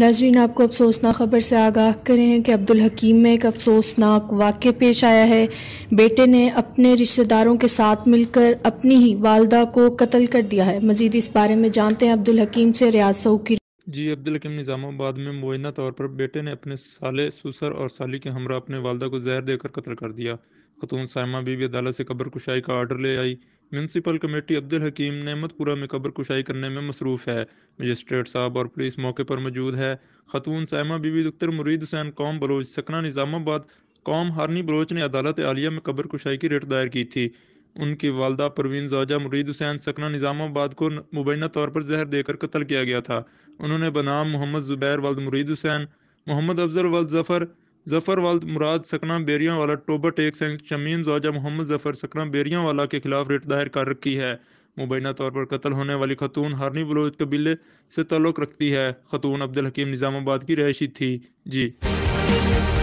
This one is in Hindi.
नाजरीन आपको अफसोसनाक खबर से आगाह करें कि अब्दुल हकीम में एक अफसोसनाक वाक़ पेश आया है बेटे ने अपने रिश्तेदारों के साथ मिलकर अपनी ही वालदा को कत्ल कर दिया है मजीद इस बारे में जानते हैं अब्दुल हकीम से रियाज सऊ की जी अब्दुल हकीम निज़ामाबाद में मुबैना तौर पर बेटे ने अपने साले सुसर और साली के हमरा अपने वालदा को जहर देकर कत्ल कर दिया खतून साइमा बीबी अदालत से कब्र कुशाई का आर्डर ले आई म्यूनसिपल कमेटी अब्दुल हकीम नेमतपुरा में कब्र कुशाई करने में मसरूफ़ है मजिस्ट्रेट साहब और पुलिस मौके पर मौजूद है खतून सैमा बीबी दख्तर मुरीद हुसैन कौम बलोच सकना निज़ामाबाद कौम हारनी बलोच ने अदालत आलिया में कब्र कुशाई की रेट दायर की थी उनकी वालदा परवीन जौजा मुरीद हुसैन सकना निज़ामाबाद को मुबैना तौर पर जहर देकर कत्ल किया गया था उन्होंने बनाम मोहम्मद ज़ुबैर वल्द मुरीद हुसैन मोहम्मद अफजल वल्द जफ़र जफर वाल मुराद सकना बेरिया वाला टोबर टेक शमीम जोजा मोहम्मद जफर सकना बेरिया वाला के खिलाफ रिट दायर कर रखी है मुबैना तौर पर कत्ल होने वाली खतून हारनी बलोच कबीले से तल्लुक़ रखती है खतून अब्दुल हकीम निज़ामाबाद की रहायशी थी जी